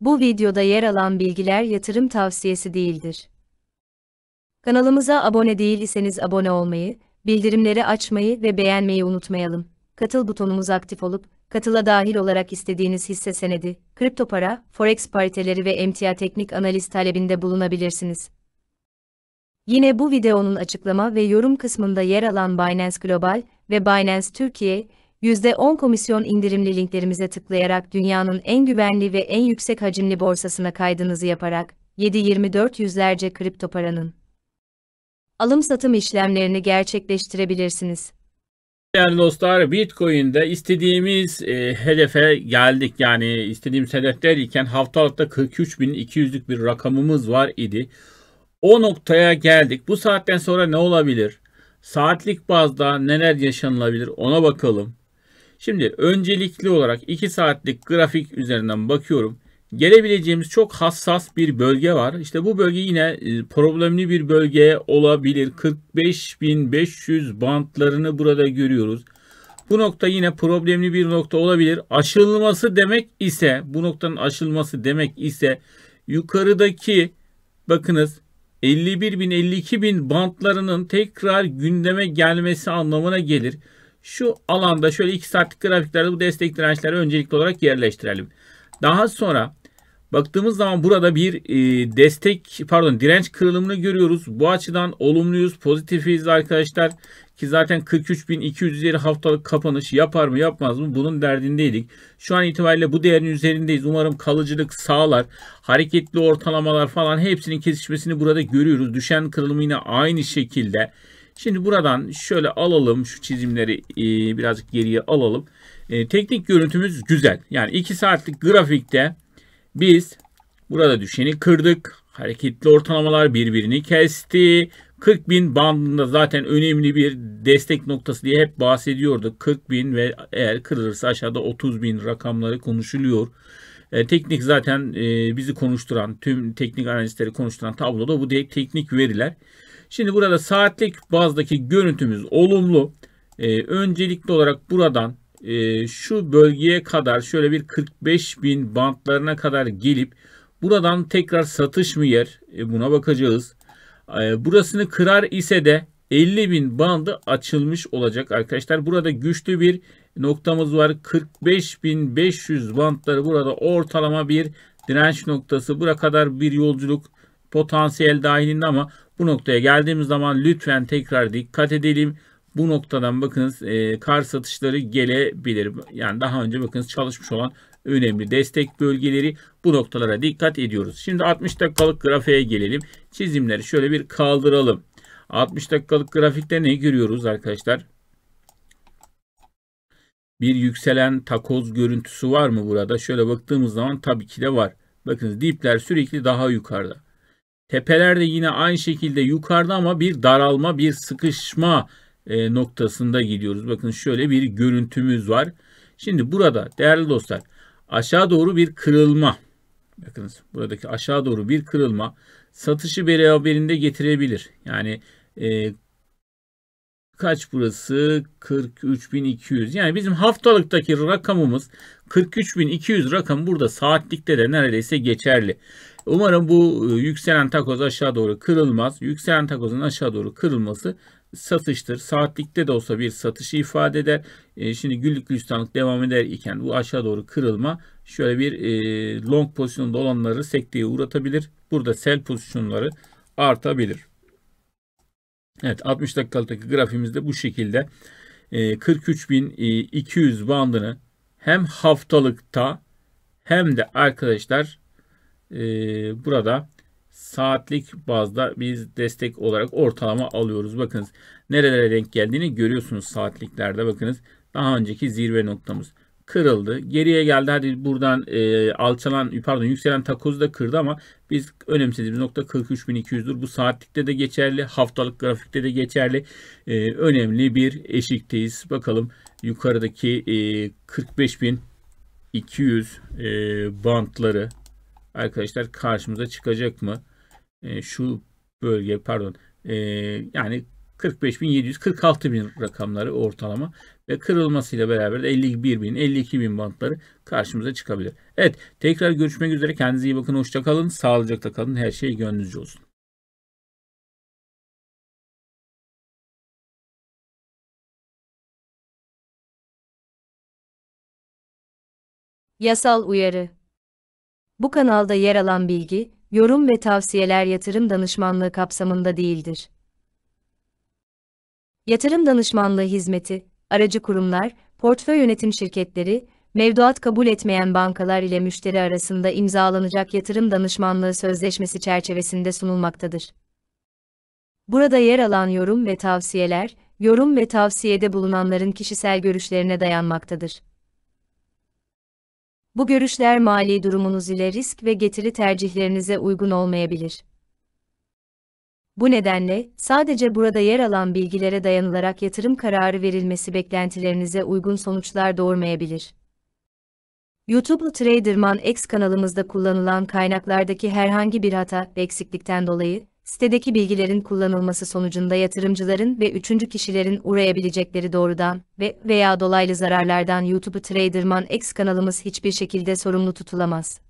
Bu videoda yer alan bilgiler yatırım tavsiyesi değildir. Kanalımıza abone değil iseniz abone olmayı, bildirimleri açmayı ve beğenmeyi unutmayalım. Katıl butonumuz aktif olup, katıla dahil olarak istediğiniz hisse senedi, kripto para, forex pariteleri ve emtia teknik analiz talebinde bulunabilirsiniz. Yine bu videonun açıklama ve yorum kısmında yer alan Binance Global ve Binance Türkiye, %10 komisyon indirimli linklerimize tıklayarak dünyanın en güvenli ve en yüksek hacimli borsasına kaydınızı yaparak 7-24 yüzlerce kripto paranın alım-satım işlemlerini gerçekleştirebilirsiniz. Yani dostlar Bitcoin'de istediğimiz e, hedefe geldik. Yani istediğimiz hedefler iken haftalıkta 43.200'lük bir rakamımız var idi. O noktaya geldik. Bu saatten sonra ne olabilir? Saatlik bazda neler yaşanılabilir ona bakalım. Şimdi öncelikli olarak 2 saatlik grafik üzerinden bakıyorum. Gelebileceğimiz çok hassas bir bölge var. İşte bu bölge yine e, problemli bir bölge olabilir. 45.500 bantlarını burada görüyoruz. Bu nokta yine problemli bir nokta olabilir. Aşılması demek ise bu noktanın aşılması demek ise yukarıdaki bakınız 51.000-52.000 52 bantlarının tekrar gündeme gelmesi anlamına gelir. Şu alanda şöyle 2 saatlik grafiklerde bu destek dirençleri öncelikli olarak yerleştirelim. Daha sonra baktığımız zaman burada bir e, destek pardon direnç kırılımını görüyoruz. Bu açıdan olumluyuz, pozitifiz arkadaşlar. Ki zaten 43.200 haftalık kapanış yapar mı yapmaz mı bunun derdindeydik. Şu an itibariyle bu değerin üzerindeyiz. Umarım kalıcılık sağlar. Hareketli ortalamalar falan hepsinin kesişmesini burada görüyoruz. Düşen kırılımı yine aynı şekilde. Şimdi buradan şöyle alalım şu çizimleri e, birazcık geriye alalım. E, teknik görüntümüz güzel. Yani 2 saatlik grafikte biz burada düşeni kırdık. Hareketli ortalamalar birbirini kesti. 40 bin bandında zaten önemli bir destek noktası diye hep bahsediyorduk. 40 bin ve eğer kırılırsa aşağıda 30 bin rakamları konuşuluyor. E, teknik zaten e, bizi konuşturan, tüm teknik analistleri konuşturan tabloda bu teknik veriler. Şimdi burada saatlik bazdaki görüntümüz olumlu. Ee, öncelikli olarak buradan e, şu bölgeye kadar şöyle bir 45 bin bantlarına kadar gelip buradan tekrar satış mı yer e, buna bakacağız. E, burasını kırar ise de 50 bin bandı açılmış olacak arkadaşlar. Burada güçlü bir noktamız var. 45.500 bantları burada ortalama bir direnç noktası. Bura kadar bir yolculuk potansiyel dahilinde ama bu noktaya geldiğimiz zaman lütfen tekrar dikkat edelim. Bu noktadan bakınız e, kar satışları gelebilir. Yani daha önce bakınız çalışmış olan önemli destek bölgeleri bu noktalara dikkat ediyoruz. Şimdi 60 dakikalık grafiğe gelelim. Çizimleri şöyle bir kaldıralım. 60 dakikalık grafikte ne görüyoruz arkadaşlar? Bir yükselen takoz görüntüsü var mı burada? Şöyle baktığımız zaman tabii ki de var. Bakınız dipler sürekli daha yukarıda. Tepelerde yine aynı şekilde yukarıda ama bir daralma, bir sıkışma e, noktasında gidiyoruz. Bakın şöyle bir görüntümüz var. Şimdi burada değerli dostlar aşağı doğru bir kırılma. Bakınız buradaki aşağı doğru bir kırılma satışı beraberinde getirebilir. Yani e, kaç burası? 43.200. Yani bizim haftalıktaki rakamımız 43.200 rakam burada saatlikte de neredeyse geçerli. Umarım bu e, yükselen takoz aşağı doğru kırılmaz. Yükselen takozun aşağı doğru kırılması satıştır. Saatlikte de olsa bir satışı ifade eder. E, şimdi güllük gülistanlık devam eder iken bu aşağı doğru kırılma şöyle bir e, long pozisyonda olanları sekteye uğratabilir. Burada sell pozisyonları artabilir. Evet 60 dakikalık grafimizde bu şekilde 43.200 ee, e, bandını hem haftalıkta hem de arkadaşlar e, burada saatlik bazda biz destek olarak ortalama alıyoruz. Bakınız nerelere denk geldiğini görüyorsunuz saatliklerde bakınız. Daha önceki zirve noktamız kırıldı. Geriye geldi. Hadi buradan e, alçalan pardon yükselen takozu da kırdı ama biz önemsediğimiz nokta 43.200'dür. Bu saatlikte de geçerli. Haftalık grafikte de geçerli. E, önemli bir eşikteyiz. Bakalım yukarıdaki e, 45.200 e, bantları arkadaşlar karşımıza çıkacak mı? E, şu bölge pardon e, yani 45.746 bin rakamları ortalama ve kırılmasıyla beraber de 51 bin, 52 bin bantları karşımıza çıkabilir. Evet tekrar görüşmek üzere. Kendinize iyi bakın. Hoşça kalın. Sağlıcakla kalın. Her şey gönlünüzce olsun. Yasal uyarı. Bu kanalda yer alan bilgi, yorum ve tavsiyeler yatırım danışmanlığı kapsamında değildir yatırım danışmanlığı hizmeti, aracı kurumlar, portföy yönetim şirketleri, mevduat kabul etmeyen bankalar ile müşteri arasında imzalanacak yatırım danışmanlığı sözleşmesi çerçevesinde sunulmaktadır. Burada yer alan yorum ve tavsiyeler, yorum ve tavsiyede bulunanların kişisel görüşlerine dayanmaktadır. Bu görüşler mali durumunuz ile risk ve getiri tercihlerinize uygun olmayabilir. Bu nedenle, sadece burada yer alan bilgilere dayanılarak yatırım kararı verilmesi beklentilerinize uygun sonuçlar doğurmayabilir. YouTube Traderman X kanalımızda kullanılan kaynaklardaki herhangi bir hata ve eksiklikten dolayı, sitedeki bilgilerin kullanılması sonucunda yatırımcıların ve üçüncü kişilerin uğrayabilecekleri doğrudan ve veya dolaylı zararlardan YouTube Traderman X kanalımız hiçbir şekilde sorumlu tutulamaz.